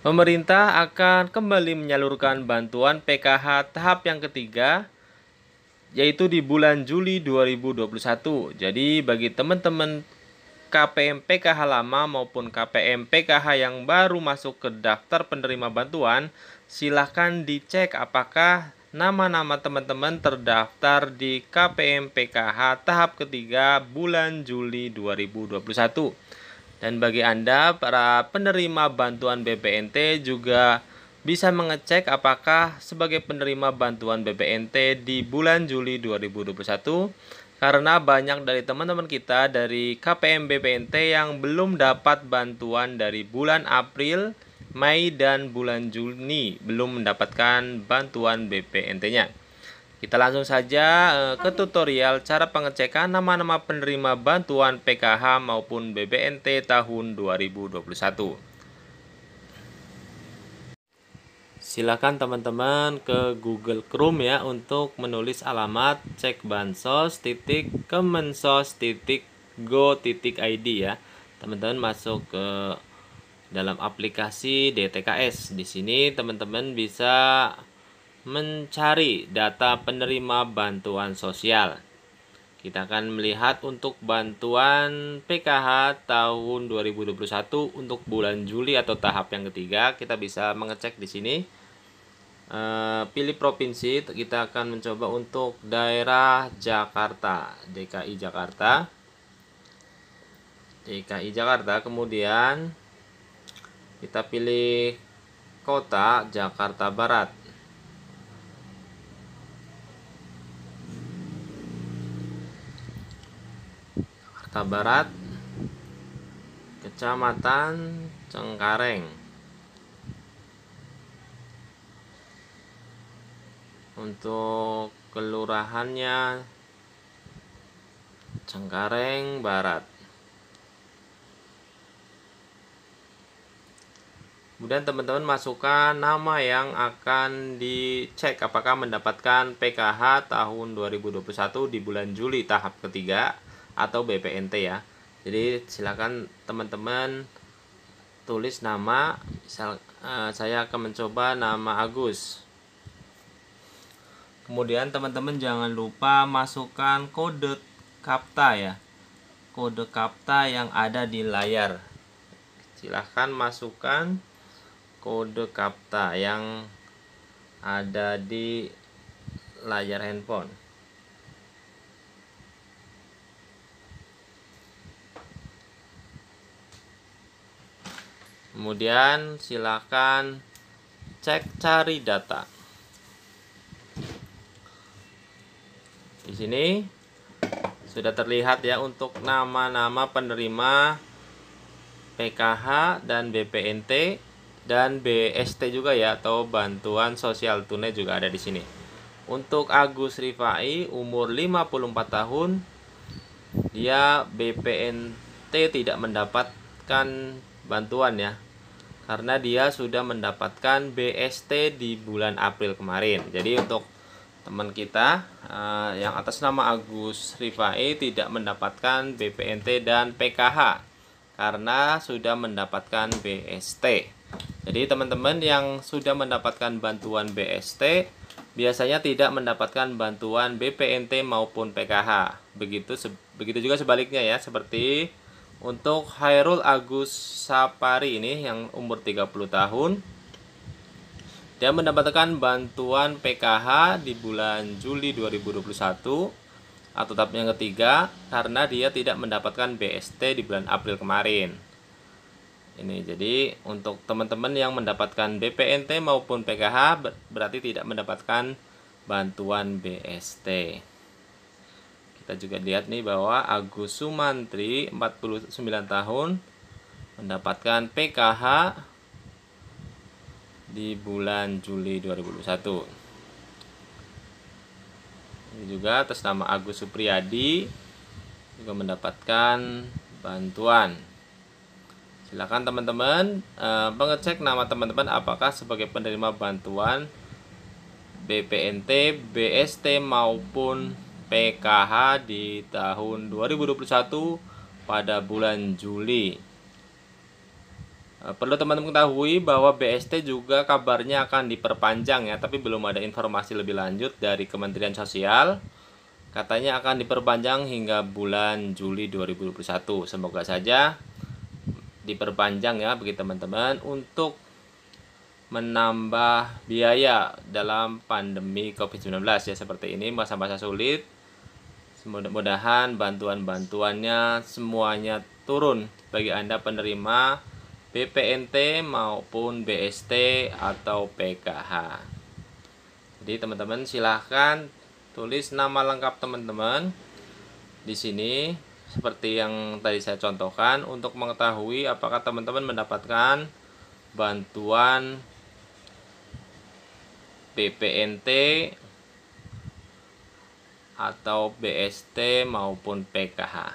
Pemerintah akan kembali menyalurkan bantuan PKH tahap yang ketiga yaitu di bulan Juli 2021. Jadi bagi teman-teman KPM PKH lama maupun KPM PKH yang baru masuk ke daftar penerima bantuan, silahkan dicek apakah nama-nama teman-teman terdaftar di KPM PKH tahap ketiga bulan Juli 2021. Dan bagi Anda, para penerima bantuan BPNT juga bisa mengecek apakah sebagai penerima bantuan BPNT di bulan Juli 2021 karena banyak dari teman-teman kita dari KPM BPNT yang belum dapat bantuan dari bulan April, Mei, dan bulan Juni belum mendapatkan bantuan BPNT-nya. Kita langsung saja eh, ke tutorial cara pengecekan nama-nama penerima bantuan PKH maupun BBNT tahun 2021. Silakan teman-teman ke Google Chrome ya untuk menulis alamat cek ya. Teman-teman masuk ke dalam aplikasi DTKS. Di sini teman-teman bisa mencari data penerima bantuan sosial. Kita akan melihat untuk bantuan PKH tahun 2021 untuk bulan Juli atau tahap yang ketiga. Kita bisa mengecek di sini. Eh, pilih provinsi, kita akan mencoba untuk daerah Jakarta, DKI Jakarta. DKI Jakarta, kemudian kita pilih kota Jakarta Barat. Jakarta Barat, Kecamatan Cengkareng. Untuk kelurahannya Cengkareng Barat. Kemudian teman-teman masukkan nama yang akan dicek apakah mendapatkan PKH tahun 2021 di bulan Juli tahap ketiga atau BPNT ya jadi silakan teman-teman tulis nama misal, uh, saya akan mencoba nama Agus kemudian teman-teman jangan lupa masukkan kode kapta ya kode kapta yang ada di layar silahkan masukkan kode kapta yang ada di layar handphone Kemudian silakan cek cari data. Di sini sudah terlihat ya untuk nama-nama penerima PKH dan BPNT dan BST juga ya atau bantuan sosial tunai juga ada di sini. Untuk Agus Rifai umur 54 tahun dia BPNT tidak mendapatkan bantuan ya karena dia sudah mendapatkan BST di bulan April kemarin jadi untuk teman kita eh, yang atas nama Agus Rifai tidak mendapatkan BPNT dan PKH karena sudah mendapatkan BST jadi teman-teman yang sudah mendapatkan bantuan BST biasanya tidak mendapatkan bantuan BPNT maupun PKH begitu begitu juga sebaliknya ya seperti untuk Hairul Agus Sapari ini yang umur 30 tahun dia mendapatkan bantuan PKH di bulan Juli 2021 atau tahap yang ketiga karena dia tidak mendapatkan BST di bulan April kemarin. Ini jadi untuk teman-teman yang mendapatkan BPNT maupun PKH berarti tidak mendapatkan bantuan BST kita juga lihat nih bahwa Agus Sumantri 49 tahun mendapatkan PKH di bulan Juli 2021. Ini juga atas nama Agus Supriyadi juga mendapatkan bantuan. Silakan teman-teman pengecek eh, mengecek nama teman-teman apakah sebagai penerima bantuan BPNT, BST maupun PKH di tahun 2021 pada bulan Juli. Eh, perlu teman-teman ketahui bahwa BST juga kabarnya akan diperpanjang ya, tapi belum ada informasi lebih lanjut dari Kementerian Sosial. Katanya akan diperpanjang hingga bulan Juli 2021. Semoga saja diperpanjang ya bagi teman-teman untuk menambah biaya dalam pandemi COVID-19 ya seperti ini masa-masa sulit Mudah-mudahan bantuan-bantuannya semuanya turun bagi Anda penerima BPNT maupun BST atau PKH. Jadi teman-teman silahkan tulis nama lengkap teman-teman di sini seperti yang tadi saya contohkan untuk mengetahui apakah teman-teman mendapatkan bantuan BPNT atau BST maupun PKH.